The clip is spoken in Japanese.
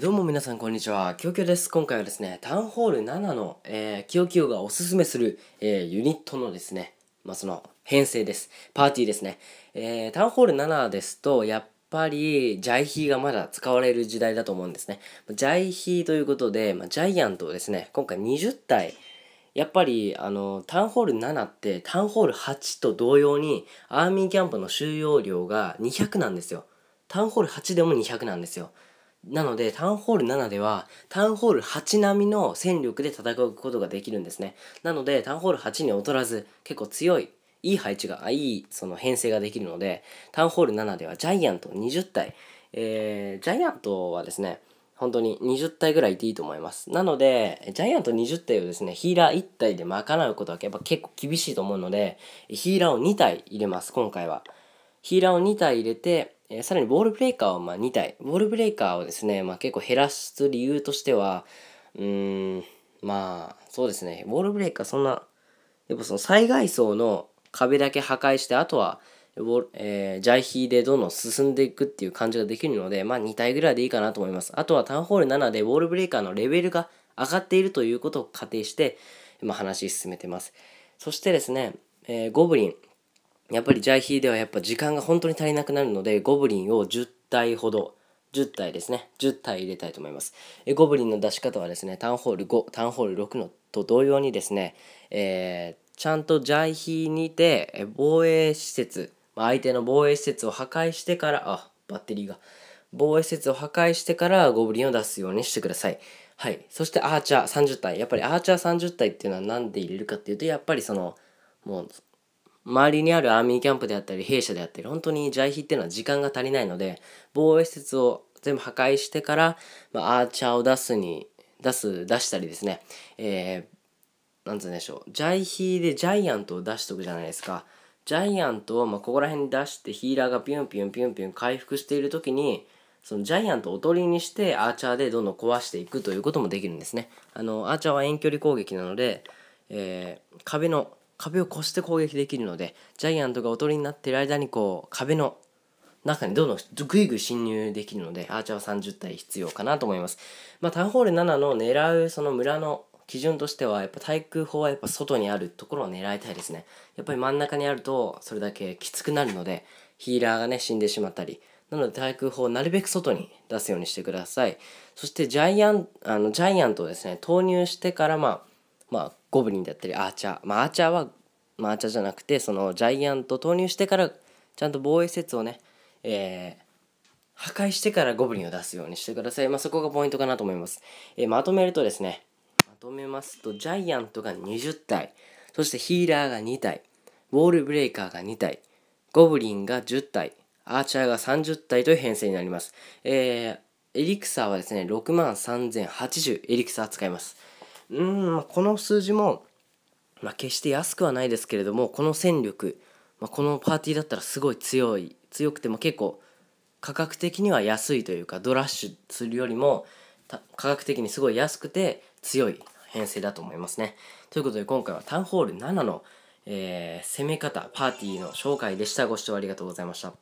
どうも皆さんこんにちは、きよきよです。今回はですね、タウンホール7の、えー、キよきがおすすめする、えー、ユニットのですね、まあ、その編成です。パーティーですね。えー、タウンホール7ですと、やっぱり、ジャイヒーがまだ使われる時代だと思うんですね。ジャイヒーということで、まあ、ジャイアントをですね、今回20体、やっぱりあのタウンホール7ってタウンホール8と同様にアーミーキャンプの収容量が200なんですよ。タウンホール8でも200なんですよ。なので、タウンホール7では、タウンホール8並みの戦力で戦うことができるんですね。なので、タウンホール8に劣らず、結構強い、いい配置が、いい、その編成ができるので、タウンホール7ではジャイアント20体、えー、ジャイアントはですね、本当に20体ぐらいいていいと思います。なので、ジャイアント20体をですね、ヒーラー1体で賄うことはやっぱ結構厳しいと思うので、ヒーラーを2体入れます、今回は。ヒーラーを2体入れて、えー、さらにボールブレーカーをま2体、ボールブレーカーをですね、まあ、結構減らす理由としては、うーん、まあ、そうですね、ボールブレーカーそんな、やっぱその災害層の壁だけ破壊して、あとは、えー、ジャイヒーでどんどん進んでいくっていう感じができるので、まあ、2体ぐらいでいいかなと思います。あとはタウンホール7でボールブレーカーのレベルが上がっているということを仮定して、まあ、話進めてます。そしてですね、えー、ゴブリン。やっぱりジャイヒーではやっぱ時間が本当に足りなくなるのでゴブリンを10体ほど10体ですね10体入れたいと思いますえゴブリンの出し方はですねタウンホール5タウンホール6のと同様にですね、えー、ちゃんとジャイヒーにて防衛施設相手の防衛施設を破壊してからあバッテリーが防衛施設を破壊してからゴブリンを出すようにしてくださいはいそしてアーチャー30体やっぱりアーチャー30体っていうのは何で入れるかっていうとやっぱりそのもう周りにあるアーミーキャンプであったり弊社であったり本当にジャイヒっていうのは時間が足りないので防衛施設を全部破壊してから、まあ、アーチャーを出すに出す出したりですね、えー、なんつうんでしょうジャイヒーでジャイアントを出しとくじゃないですかジャイアントをまあここら辺に出してヒーラーがピュンピュンピュンピュン回復している時にそのジャイアントをおとりにしてアーチャーでどんどん壊していくということもできるんですねあのアーチャーは遠距離攻撃なので、えー、壁の壁を越して攻撃できるのでジャイアントがおとりになっている間にこう壁の中にどんどんグイグイ侵入できるのでアーチャーは30体必要かなと思います。まあ、タウンホール7の狙うその村の基準としてはやっぱ対空砲はやっぱ外にあるところを狙いたいですね。やっぱり真ん中にあるとそれだけきつくなるのでヒーラーがね死んでしまったりなので対空砲をなるべく外に出すようにしてください。そしてジャイアンあのジャイアントをですね投入してからまあまあゴブリンだったりアーチャーまあアーチャーは、まあ、アーチャーじゃなくてそのジャイアント投入してからちゃんと防衛施設をね、えー、破壊してからゴブリンを出すようにしてください。まあ、そこがポイントかなと思います。えー、まとめるとですね、まとめますと、ジャイアントが20体、そしてヒーラーが2体、ウォールブレイカーが2体、ゴブリンが10体、アーチャーが30体という編成になります。えー、エリクサーはですね、63,080エリクサー使います。うんこの数字も、まあ、決して安くはないですけれどもこの戦力、まあ、このパーティーだったらすごい強い強くても結構価格的には安いというかドラッシュするよりも価格的にすごい安くて強い編成だと思いますね。ということで今回はタウンホール7の、えー、攻め方パーティーの紹介でした。ご視聴ありがとうございました。